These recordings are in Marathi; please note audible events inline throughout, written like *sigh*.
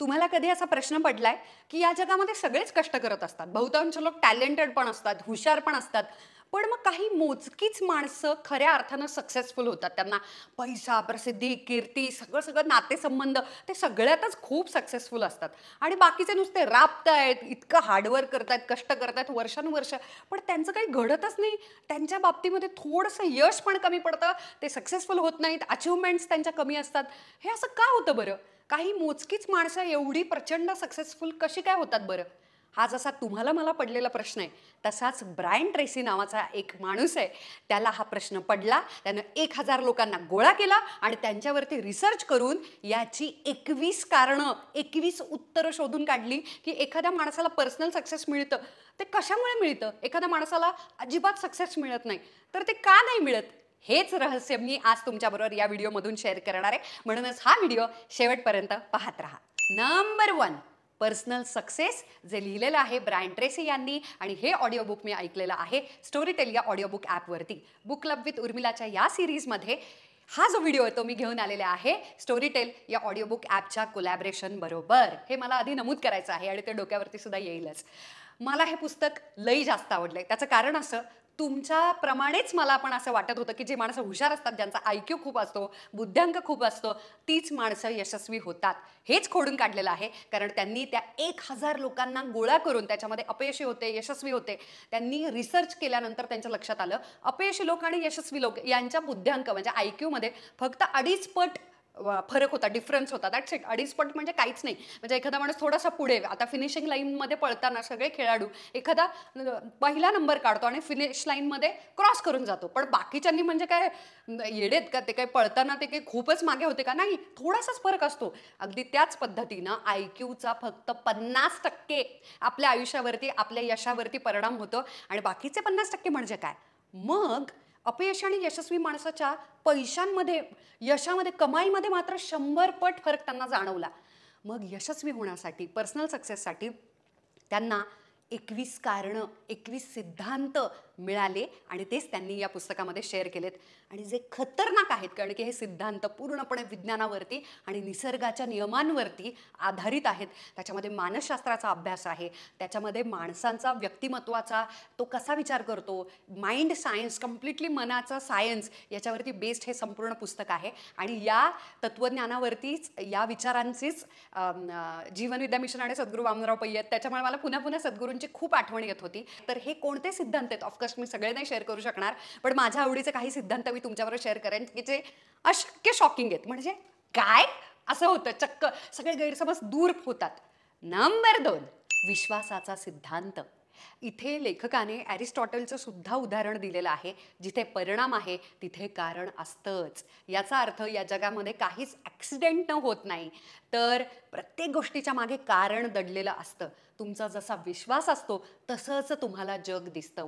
तुम्हाला कधी असा प्रश्न पडलाय की या जगामध्ये सगळेच कष्ट करत असतात बहुतांश लोक टॅलेंटेड पण असतात हुशार पण असतात पण मग काही मोजकीच माणसं खऱ्या अर्थानं सक्सेसफुल होतात त्यांना पैसा प्रसिद्धी कीर्ती सगळं सगळं नातेसंबंध ते सगळ्यातच खूप सक्सेसफुल असतात आणि बाकीचे नुसते राबत आहेत इतकं हार्डवर्क आहेत कष्ट करतायत वर्षानुवर्ष पण त्यांचं काही घडतच नाही त्यांच्या बाबतीमध्ये थोडंसं यश पण कमी पडतं ते सक्सेसफुल होत नाहीत अचिव्हमेंट्स त्यांच्या कमी असतात हे असं का होतं बरं काही मोजकीच माणसं एवढी प्रचंड सक्सेसफुल कशी काय होतात बरं हा जसा तुम्हाला मला पडलेला प्रश्न आहे तसाच ब्रायन ट्रेसी नावाचा एक माणूस आहे त्याला हा प्रश्न पडला त्यानं एक हजार लोकांना गोळा केला आणि त्यांच्यावरती रिसर्च करून याची एकवीस कारणं एकवीस उत्तरं शोधून काढली की एखाद्या माणसाला पर्सनल सक्सेस मिळतं ते कशामुळे मिळतं एखाद्या माणसाला अजिबात सक्सेस मिळत नाही तर ते का नाही मिळत हेच रहस्य मी आज तुमच्याबरोबर या व्हिडिओमधून शेअर करणार आहे म्हणूनच हा व्हिडिओ शेवटपर्यंत पाहत राहा नंबर वन पर्सनल सक्सेस जे लिहिलेलं आहे ब्रायन ट्रेसी यांनी आणि हे ऑडिओ बुक मी ऐकलेलं आहे स्टोरीटेल या ऑडिओ बुक ॲपवरती बुक क्लब विथ उर्मिलाच्या या सिरीजमध्ये हा जो व्हिडिओ आहे तो मी घेऊन आलेला आहे स्टोरीटेल या ऑडिओ बुक ॲपच्या कोलॅबरेशन बरोबर हे मला आधी नमूद करायचं आहे आणि ते डोक्यावरती सुद्धा येईलच मला हे पुस्तक लई जास्त आवडलं त्याचं कारण असं तुमच्याप्रमाणेच मला पण असं वाटत होतं की जे माणसं हुशार असतात ज्यांचा आयक्यू खूप असतो बुद्ध्यांक खूप असतो तीच माणसं यशस्वी होतात हेच खोडून काढलेलं आहे कारण त्यांनी त्या एक हजार लोकांना गोळा करून त्याच्यामध्ये अपयशी होते यशस्वी होते त्यांनी रिसर्च केल्यानंतर त्यांच्या लक्षात आलं अपयशी लोक आणि यशस्वी लोक यांच्या बुद्ध्यांक म्हणजे आयक्यूमध्ये फक्त अडीच पट फरक होता डिफरन्स होता दॅट्स इट अडीच पट म्हणजे काहीच नाही म्हणजे एखादा माणूस थोडासा पुढे आता फिनिशिंग लाईनमध्ये पळताना सगळे खेळाडू एखादा पहिला नंबर काढतो आणि फिनिश लाईनमध्ये क्रॉस करून जातो पण बाकीच्यांनी म्हणजे काय येडेत का ते काय पळताना ते काही खूपच मागे होते का नाही थोडासाच फरक असतो अगदी त्याच पद्धतीनं आय क्यूचा फक्त पन्नास टक्के आपल्या आयुष्यावरती आपल्या यशावरती परिणाम होतो आणि बाकीचे पन्नास टक्के म्हणजे काय मग अपयश आणि यशस्वी माणसाच्या पैशांमध्ये यशामध्ये कमाईमध्ये मात्र शंभर पट फरक त्यांना जाणवला मग यशस्वी होण्यासाठी पर्सनल सक्सेससाठी त्यांना एकवीस कारण, एकवीस सिद्धांत मिळाले आणि तेच त्यांनी या पुस्तकामध्ये शेअर केलेत आणि जे खतरनाक आहेत कारण की हे सिद्धांत पूर्णपणे विज्ञानावरती आणि निसर्गाच्या नियमांवरती आधारित आहेत त्याच्यामध्ये मानसशास्त्राचा अभ्यास आहे त्याच्यामध्ये माणसांचा व्यक्तिमत्वाचा तो कसा विचार करतो माइंड सायन्स कम्प्लिटली मनाचा सायन्स याच्यावरती बेस्ड हे संपूर्ण पुस्तक आहे आणि या तत्त्वज्ञानावरतीच या विचारांचीच जीवन विद्या मिशन आणि सद्गुरू वामनराव पै आहेत त्याच्यामुळे मला पुन्हा पुन्हा सद्गुरूंची खूप आठवण येत होती तर हे कोणते सिद्धांत आहेत ऑफकोर्स पॉडकास्ट मी सगळे नाही शेअर करू शकणार पण माझ्या आवडीचे काही सिद्धांत मी तुमच्यावर शेअर करेन की जे अशक्य शॉकिंग आहेत म्हणजे काय असं होतं चक्क सगळे गैरसमज दूर होतात नंबर दोन विश्वासाचा सिद्धांत इथे लेखकाने ॲरिस्टॉटलचं सुद्धा उदाहरण दिलेलं आहे जिथे परिणाम आहे तिथे कारण असतंच याचा अर्थ या जगामध्ये काहीच ॲक्सिडेंट न होत नाही तर प्रत्येक गोष्टीच्या मागे कारण दडलेलं असतं तुमचा जसा विश्वास असतो तसंच तुम्हाला जग दिसतं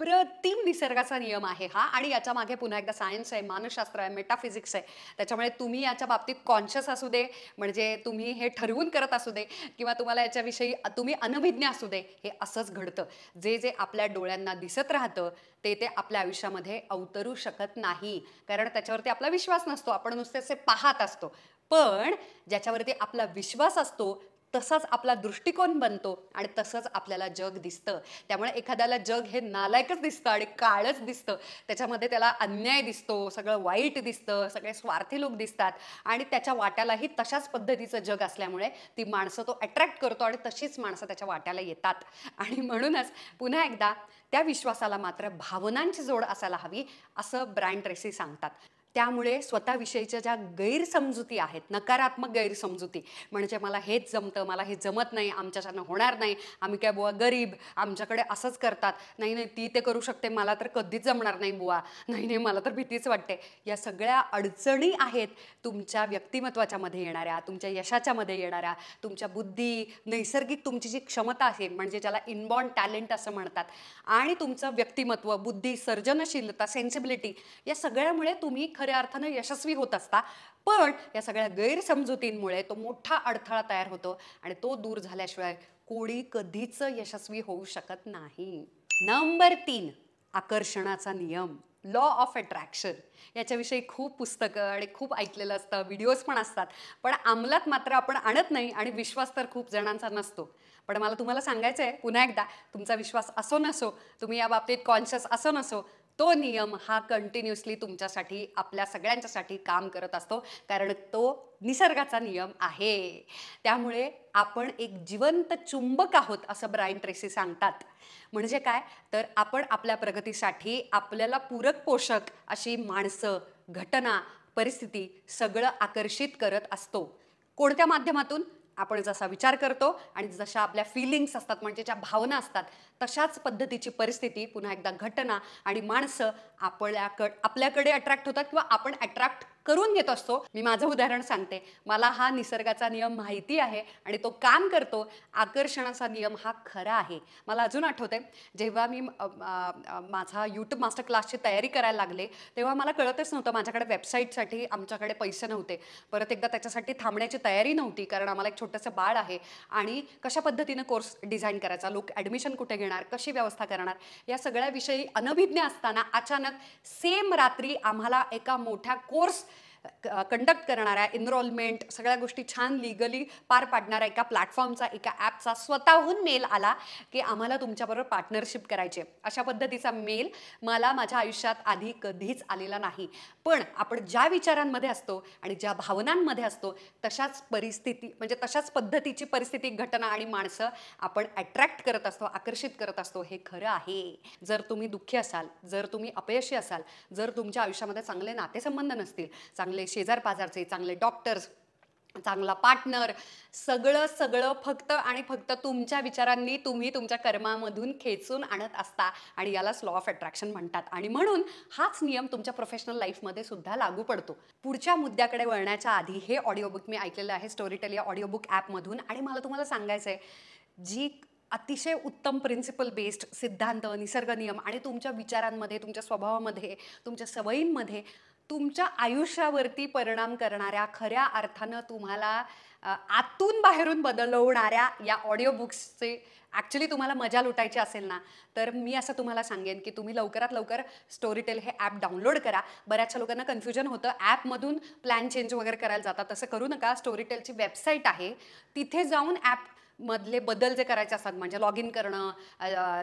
अप्रतिम निसर्गाचा नियम आहे हा आणि याच्या मागे पुन्हा एकदा सायन्स आहे मानसशास्त्र आहे मेटाफिजिक्स आहे त्याच्यामुळे तुम्ही याच्या बाबतीत कॉन्शियस असू दे म्हणजे तुम्ही हे ठरवून करत असू दे किंवा तुम्हाला याच्याविषयी तुम्ही अनभिज्ञ असू दे हे असंच घडतं जे जे आपल्या डोळ्यांना दिसत राहतं ते ते आपल्या आयुष्यामध्ये अवतरू शकत नाही कारण त्याच्यावरती आपला विश्वास नसतो आपण नुसते असे पाहत असतो पण ज्याच्यावरती आपला विश्वास असतो तसाच आपला दृष्टिकोन बनतो आणि तसंच आपल्याला जग दिसतं त्यामुळे एखाद्याला जग हे नालायकच दिसतं आणि काळच दिसतं त्याच्यामध्ये त्याला अन्याय दिसतो सगळं वाईट दिसतं सगळे स्वार्थी लोक दिसतात आणि त्याच्या वाट्यालाही तशाच पद्धतीचं जग असल्यामुळे ती माणसं तो अट्रॅक्ट करतो आणि तशीच माणसं त्याच्या वाट्याला येतात आणि म्हणूनच पुन्हा एकदा त्या विश्वासाला मात्र भावनांची जोड असायला हवी असं ब्रँड रेसी सांगतात त्यामुळे स्वतःविषयीच्या ज्या गैरसमजुती आहेत नकारात्मक गैरसमजुती म्हणजे मला हेच जमतं मला हे जमत नाही आमच्याच्यानं होणार नाही आम्ही काय बुवा गरीब आमच्याकडे असंच करतात नाही नाही ती ते करू शकते मला तर कधीच जमणार नाही बुवा नाही नाही मला तर भीतीच वाटते या सगळ्या अडचणी आहेत तुमच्या व्यक्तिमत्वाच्यामध्ये मध्ये येणाऱ्या तुमच्या यशाच्या मध्ये येणाऱ्या तुमच्या बुद्धी नैसर्गिक तुमची जी क्षमता आहे म्हणजे ज्याला इनबॉर्न टॅलेंट असं म्हणतात आणि तुमचं व्यक्तिमत्व बुद्धी सर्जनशीलता सेन्सिबिलिटी या सगळ्यामुळे तुम्ही खऱ्या अर्थानं यशस्वी होत असता पण या सगळ्या गैरसमजुतींमुळे तो मोठा अडथळा तयार होतो आणि तो दूर झाल्याशिवाय कोणी कधीच यशस्वी होऊ शकत नाही नंबर तीन आकर्षणाचा नियम लॉ ऑफ अट्रॅक्शन याच्याविषयी खूप पुस्तकं आणि खूप ऐकलेलं असतं व्हिडिओज पण असतात पण अंमलात मात्र आपण आणत नाही आणि विश्वास तर खूप जणांचा नसतो पण मला तुम्हाला सांगायचं आहे पुन्हा एकदा तुमचा विश्वास असो नसो तुम्ही या बाबतीत कॉन्शियस असो नसो तो नियम हा कंटिन्युअसली तुमच्यासाठी आपल्या सगळ्यांच्यासाठी काम करत असतो कारण तो निसर्गाचा नियम आहे त्यामुळे आपण एक जिवंत चुंबक आहोत असं ब्राईन ट्रेसी सांगतात म्हणजे काय तर आपण आपल्या प्रगतीसाठी आपल्याला पूरक पोषक अशी माणसं घटना परिस्थिती सगळं आकर्षित करत असतो कोणत्या माध्यमातून आपण जसा विचार करतो आणि जशा आपल्या फिलिंग्स असतात म्हणजे ज्या भावना असतात तशाच पद्धतीची परिस्थिती पुन्हा एकदा घटना आणि माणसं आपल्याकड आपल्याकडे अट्रॅक्ट होतात किंवा आपण अट्रॅक्ट करून घेत असतो मी माझं उदाहरण सांगते मला हा निसर्गाचा नियम माहिती आहे आणि तो काम करतो आकर्षणाचा नियम हा खरा आहे मला अजून आठवते जेव्हा मी माझा यूट्यूब मास्टर क्लासची तयारी करायला लागले तेव्हा मला कळतच नव्हतं माझ्याकडे वेबसाईटसाठी आमच्याकडे पैसे नव्हते परत एकदा त्याच्यासाठी थांबण्याची तयारी नव्हती कारण आम्हाला एक छोटंसं बाळ आहे आणि कशा पद्धतीनं कोर्स डिझाईन करायचा लोक ॲडमिशन कुठे घेणार कशी व्यवस्था करणार या विषयी अनभिज्ञ असताना अचानक सेम रात्री आम्हाला एका मोठ्या कोर्स कंडक्ट करणाऱ्या एनरोलमेंट सगळ्या गोष्टी छान लिगली पार पाडणाऱ्या एका प्लॅटफॉर्मचा एका ॲपचा स्वतःहून मेल आला की आम्हाला तुमच्याबरोबर पार्टनरशिप करायची अशा पद्धतीचा मेल मला माझ्या आयुष्यात आधी कधीच आलेला नाही पण आपण ज्या विचारांमध्ये असतो आणि ज्या भावनांमध्ये असतो तशाच परिस्थिती म्हणजे तशाच पद्धतीची परिस्थिती घटना आणि माणसं आपण अट्रॅक्ट करत असतो आकर्षित करत असतो हे खरं आहे जर तुम्ही दुःखी असाल जर तुम्ही अपयशी असाल जर तुमच्या आयुष्यामध्ये चांगले नातेसंबंध नसतील चांगले चांगले शेजार चांगले डॉक्टर्स चांगला पार्टनर सगळं सगळं फक्त आणि फक्त तुमच्या विचारांनी तुम्ही तुमच्या कर्मामधून खेचून आणत असता आणि यालाच लॉ ऑफ अट्रॅक्शन म्हणतात आणि म्हणून हाच नियम तुमच्या प्रोफेशनल लाईफमध्ये सुद्धा लागू पडतो पुढच्या मुद्द्याकडे वळण्याच्या आधी हे ऑडिओबुक मी ऐकलेलं आहे स्टोरीटेल या ऑडिओबुक ॲपमधून आणि मला तुम्हाला सांगायचं आहे जी अतिशय उत्तम प्रिन्सिपल बेस्ड सिद्धांत निसर्ग नियम आणि तुमच्या विचारांमध्ये तुमच्या स्वभावामध्ये तुमच्या सवयींमध्ये तुमच्या आयुष्यावरती परिणाम करणाऱ्या खऱ्या अर्थानं तुम्हाला आतून बाहेरून बदलवणाऱ्या या ऑडिओ बुक्सचे ॲक्च्युली तुम्हाला मजा लुटायची असेल ना तर मी असं तुम्हाला सांगेन की तुम्ही लवकरात लवकर स्टोरीटेल हे ॲप डाउनलोड करा बऱ्याचशा लोकांना कन्फ्युजन होतं ॲपमधून प्लॅन चेंज वगैरे करायला जातात तसं करू नका स्टोरीटेलची वेबसाईट आहे तिथे जाऊन ॲप मधले बदल जे करायचे असतात म्हणजे लॉग इन करणं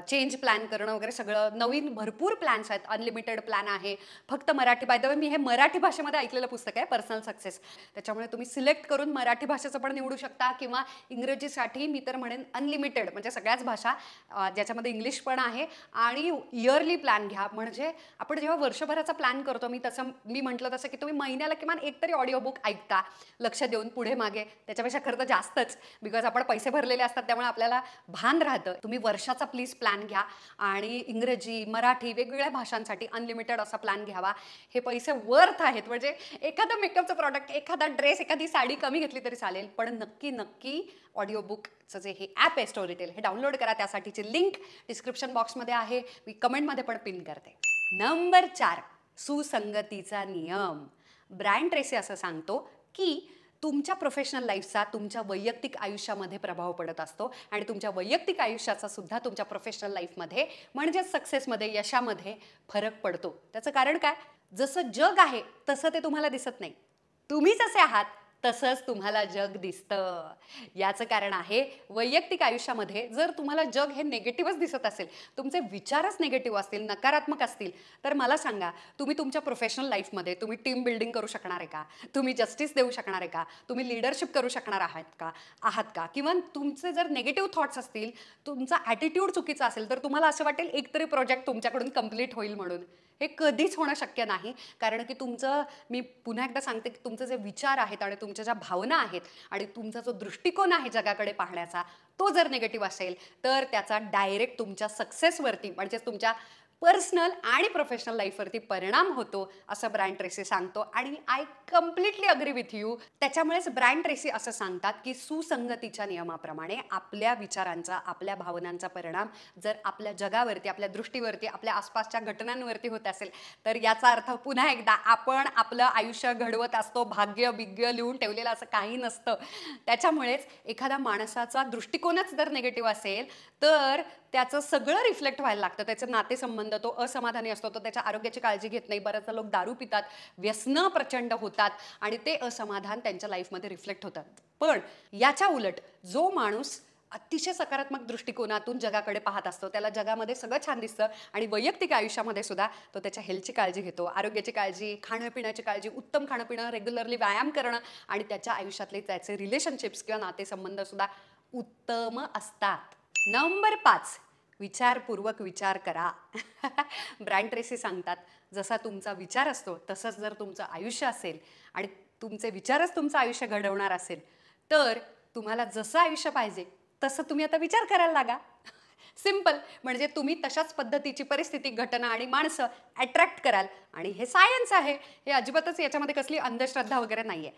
चेंज प्लॅन करणं वगैरे सगळं नवीन भरपूर प्लॅन्स आहेत अनलिमिटेड प्लॅन आहे फक्त मराठी बाय द वे मी हे मराठी भाषेमध्ये ऐकलेलं पुस्तक आहे पर्सनल सक्सेस त्याच्यामुळे तुम्ही सिलेक्ट करून मराठी भाषेचं पण निवडू शकता किंवा इंग्रजीसाठी मी तर म्हणेन अनलिमिटेड म्हणजे सगळ्याच भाषा ज्याच्यामध्ये इंग्लिश पण आहे आणि इयरली प्लॅन घ्या म्हणजे आपण जेव्हा वर्षभराचा प्लॅन करतो मी तसं मी म्हटलं तसं की तुम्ही महिन्याला किमान एकतरी ऑडिओ बुक ऐकता लक्ष देऊन पुढे मागे त्याच्यापेक्षा खरं तर जास्तच बिकॉज आपण पैसे भरले भरलेले असतात त्यामुळे आपल्याला भान राहतं तुम्ही वर्षाचा प्लीज प्लॅन घ्या आणि इंग्रजी मराठी वेगवेगळ्या भाषांसाठी अनलिमिटेड असा प्लॅन घ्यावा हे पैसे वर्थ आहेत म्हणजे एखादं मेकअपचं प्रॉडक्ट एखादा ड्रेस एखादी साडी कमी घेतली तरी चालेल पण नक्की नक्की ऑडिओबुकचं जे हे ॲप आहे स्टोरीटेल हे डाउनलोड करा त्यासाठीची लिंक डिस्क्रिप्शन बॉक्समध्ये आहे मी कमेंटमध्ये पण पिन करते नंबर चार सुसंगतीचा नियम ब्रँड ट्रेसे असं सांगतो की तुमच्या प्रोफेशनल लाईफचा तुमच्या वैयक्तिक आयुष्यामध्ये प्रभाव पडत असतो आणि तुमच्या वैयक्तिक आयुष्याचा सुद्धा तुमच्या प्रोफेशनल लाईफमध्ये म्हणजेच सक्सेसमध्ये यशामध्ये फरक पडतो त्याचं कारण काय जसं जग आहे तसं ते तुम्हाला दिसत नाही तुम्ही जसे आहात तसंच तुम्हाला जग दिसतं याचं कारण आहे वैयक्तिक आयुष्यामध्ये जर तुम्हाला जग हे नेगेटिव्हच दिसत असेल तुमचे विचारच नेगेटिव्ह असतील नकारात्मक असतील तर मला सांगा तुम्ही तुमच्या प्रोफेशनल लाईफमध्ये तुम्ही टीम बिल्डिंग करू शकणार आहे का तुम्ही जस्टिस देऊ शकणार आहे का तुम्ही लिडरशिप करू शकणार आहात का आहात का किंवा तुमचे जर नेगेटिव्ह थॉट्स असतील तुमचा ॲटिट्यूड चुकीचा असेल तर तुम्हाला असं वाटेल एकतरी प्रोजेक्ट तुमच्याकडून कम्प्लीट होईल म्हणून हे कधीच होणं शक्य नाही कारण की तुमचं मी पुन्हा एकदा सांगते की तुमचे जे विचार आहेत आणि तुमच्या ज्या भावना आहेत आणि तुमचा जो दृष्टिकोन आहे जगाकडे पाहण्याचा तो जर निगेटिव्ह असेल तर त्याचा डायरेक्ट तुमच्या सक्सेसवरती म्हणजेच तुमच्या पर्सनल आणि प्रोफेशनल लाईफवरती परिणाम होतो असं ब्रँड ट्रेसी सांगतो आणि I completely agree with you त्याच्यामुळेच ब्रँड ट्रेसी असं सांगतात की सुसंगतीच्या नियमाप्रमाणे आपल्या विचारांचा आपल्या भावनांचा परिणाम जर आपल्या जगावरती आपल्या दृष्टीवरती आपल्या आसपासच्या घटनांवरती होत असेल तर याचा अर्थ पुन्हा एकदा आपण आपलं आयुष्य घडवत असतो भाग्य बिग्य लिहून ठेवलेलं असं काही नसतं त्याच्यामुळेच एखादा माणसाचा दृष्टिकोनच जर निगेटिव्ह असेल तर त्याचं सगळं रिफ्लेक्ट व्हायला लागतं त्याचं नातेसंबंध तो असमाधानी असतो तो त्याच्या आरोग्याची काळजी घेत नाही बऱ्याचदा लोक दारू पितात व्यसन प्रचंड होतात आणि ते असमाधान त्यांच्या लाईफमध्ये रिफ्लेक्ट होतात पण याच्या उलट जो माणूस अतिशय सकारात्मक दृष्टिकोनातून जगाकडे पाहत असतो त्याला जगामध्ये सगळं छान दिसतं आणि वैयक्तिक आयुष्यामध्ये सुद्धा तो त्याच्या हेल्थची काळजी घेतो आरोग्याची काळजी पिण्याची काळजी उत्तम खाणं पिणं रेग्युलरली व्यायाम करणं आणि त्याच्या आयुष्यातले त्याचे रिलेशनशिप्स किंवा सुद्धा उत्तम असतात नंबर पाच विचारपूर्वक विचार करा ब्रँड ट्रेसी सांगतात जसा तुमचा विचार असतो तसंच जर तुमचं आयुष्य असेल आणि तुमचे विचारच तुमचं आयुष्य घडवणार असेल तर तुम्हाला जसं आयुष्य पाहिजे तसं तुम्ही आता विचार करायला लागा सिम्पल म्हणजे तुम्ही तशाच पद्धतीची परिस्थिती घटना आणि माणसं अट्रॅक्ट कराल आणि हे सायन्स आहे हे अजिबातच याच्यामध्ये कसली अंधश्रद्धा वगैरे नाही आहे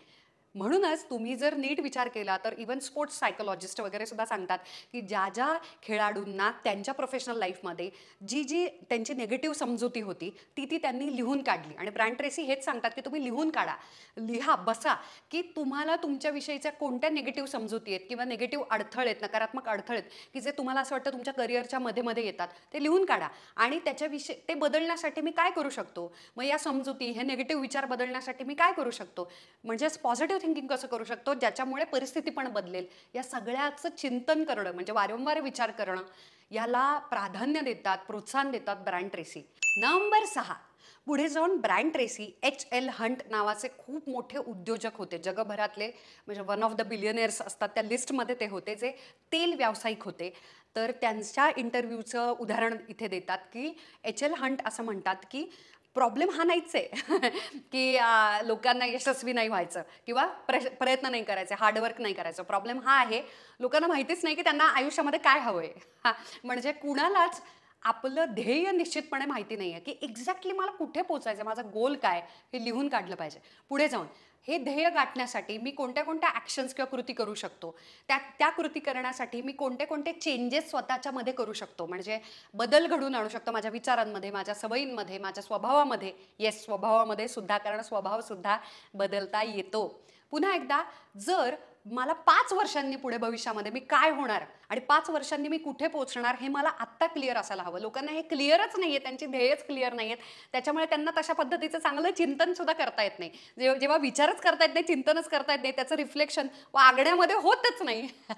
म्हणूनच तुम्ही जर नीट विचार केला तर इवन स्पोर्ट्स सायकोलॉजिस्ट वगैरे सुद्धा सांगतात की ज्या ज्या खेळाडूंना त्यांच्या प्रोफेशनल लाईफमध्ये जी जी त्यांची निगेटिव्ह समजुती होती ती ती त्यांनी लिहून काढली आणि ब्रँड ट्रेसी हेच सांगतात की तुम्ही लिहून काढा लिहा बसा की तुम्हाला तुमच्याविषयीच्या कोणत्या निगेटिव्ह समजुती आहेत किंवा निगेटिव्ह अडथळे आहेत नकारात्मक अडथळे आहेत की जे तुम्हाला असं वाटतं तुमच्या करिअरच्या मध्ये मध्ये येतात ते लिहून काढा आणि त्याच्याविषयी ते बदलण्यासाठी मी काय करू शकतो मग या समजुती हे निगेटिव्ह विचार बदलण्यासाठी मी काय करू शकतो म्हणजेच पॉझिटिव्ह थिंकिंग कसं करू शकतो ज्याच्यामुळे परिस्थिती पण बदलेल या सगळ्याचं चिंतन करणं म्हणजे वारंवार विचार करणं याला प्राधान्य देतात प्रोत्साहन देतात ब्रँड ट्रेसी नंबर सहा पुढे जाऊन Brian Tracy H L Hunt नावाचे खूप मोठे उद्योजक होते जगभरातले म्हणजे वन ऑफ द बिलियनर्स असतात त्या लिस्टमध्ये ते होते जे तेल व्यावसायिक होते तर त्यांच्या इंटरव्ह्यूचं उदाहरण इथे देतात की एच एल हंट असं म्हणतात की प्रॉब्लेम हा नाहीच आहे *laughs* की लोकांना यशस्वी नाही व्हायचं किंवा प्रयत्न नाही करायचे हार्डवर्क नाही करायचं प्रॉब्लेम हा आहे लोकांना माहितीच नाही की त्यांना आयुष्यामध्ये काय हवं आहे म्हणजे कुणालाच आपलं ध्येय निश्चितपणे माहिती नाही आहे की एक्झॅक्टली मला कुठे पोचायचं माझा गोल काय हे लिहून काढलं पाहिजे पुढे जाऊन हे ध्येय गाठण्यासाठी मी कोणत्या कोणत्या ॲक्शन्स किंवा कृती करू शकतो त्या त्या कृती करण्यासाठी मी कोणते कोणते चेंजेस स्वतःच्या मध्ये करू शकतो म्हणजे बदल घडून आणू शकतो माझ्या विचारांमध्ये माझ्या सवयींमध्ये माझ्या स्वभावामध्ये येस स्वभावामध्ये सुद्धा कारण स्वभावसुद्धा बदलता येतो पुन्हा एकदा जर मला पाच वर्षांनी पुढे भविष्यामध्ये मी काय होणार आणि पाच वर्षांनी मी कुठे पोहोचणार हे मला आत्ता क्लिअर असायला हवं लोकांना हे क्लिअरच नाही आहे त्यांची ध्येयच क्लिअर नाही आहेत त्याच्यामुळे त्यांना तशा पद्धतीचं चांगलं चिंतन सुद्धा करता येत नाही जेव्हा विचारच करता येत नाही चिंतनच करता येत नाही त्याचं रिफ्लेक्शन व आगण्यामध्ये होतच नाही *laughs*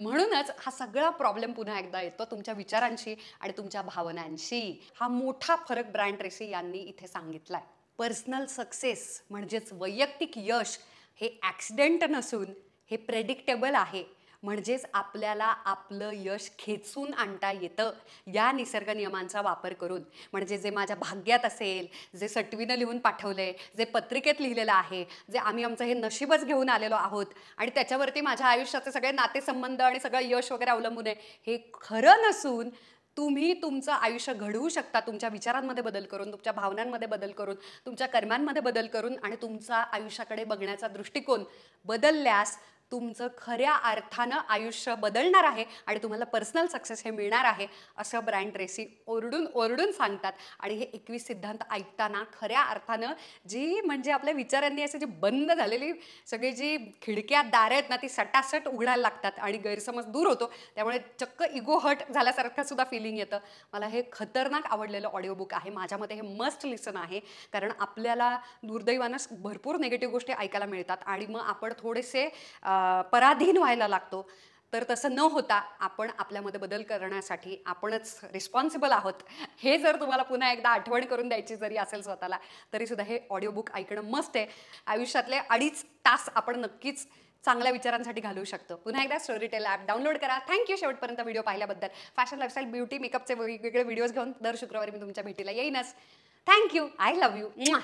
म्हणूनच हा सगळा प्रॉब्लेम पुन्हा एकदा येतो तुमच्या विचारांशी आणि तुमच्या भावनांशी हा मोठा फरक ब्रँड रेसी यांनी इथे सांगितला पर्सनल सक्सेस म्हणजेच वैयक्तिक यश हे ॲक्सिडेंट नसून हे प्रेडिक्टेबल आहे म्हणजेच आपल्याला आपलं यश खेचून आणता येतं या निसर्ग नियमांचा वापर करून म्हणजे जे माझ्या भाग्यात असेल जे सटवीनं लिहून पाठवलं आहे जे पत्रिकेत लिहिलेलं आहे जे आम्ही आमचं हे नशीबच घेऊन आलेलो आहोत आणि त्याच्यावरती माझ्या आयुष्याचे सगळे नातेसंबंध आणि सगळं यश वगैरे अवलंबून आहे हे खरं नसून तुम्ही तुमचं आयुष्य घडवू शकता तुमच्या विचारांमध्ये बदल करून तुमच्या भावनांमध्ये बदल करून तुमच्या कर्मांमध्ये बदल करून आणि तुमचा आयुष्याकडे बघण्याचा दृष्टिकोन बदलल्यास तुमचं खऱ्या अर्थानं आयुष्य बदलणार आहे आणि तुम्हाला पर्सनल सक्सेस हे मिळणार आहे असं ब्रँड रेसी ओरडून ओरडून सांगतात आणि हे एकवीस सिद्धांत ऐकताना खऱ्या अर्थानं जी म्हणजे आपल्या विचारांनी असे जे बंद झालेली सगळी जी खिडक्या दार आहेत ना ती सटासट उघडायला लागतात आणि गैरसमज दूर होतो त्यामुळे चक्क इगो हट झाल्यासारखं सुद्धा फिलिंग येतं मला हे खतरनाक आवडलेलं ऑडिओबुक आहे माझ्या मते हे मस्ट लिसन आहे कारण आपल्याला दुर्दैवानं भरपूर नेगेटिव्ह गोष्टी ऐकायला मिळतात आणि मग आपण थोडेसे पराधीन व्हायला लागतो तर तसं न होता आपण आपल्यामध्ये बदल करण्यासाठी आपणच रिस्पॉन्सिबल आहोत हे जर तुम्हाला पुन्हा एकदा आठवण करून द्यायची जरी असेल स्वतःला तरीसुद्धा हे ऑडिओबुक ऐकणं मस्त आहे आयुष्यातले अडीच तास आपण नक्कीच चांगल्या विचारांसाठी घालू शकतो पुन्हा एकदा स्टोरी टेल ॲप डाउनलोड करा थँक्यू शेवटपर्यंत व्हिडिओ पाहिल्याबद्दल फॅशन लाईफस्टाईल ब्युटी मेकअपचे वेगवेगळे व्हिडिओज घेऊन दर शुक्रवारी मी तुमच्या भेटीला येईनच थँक्यू आय लव्ह यू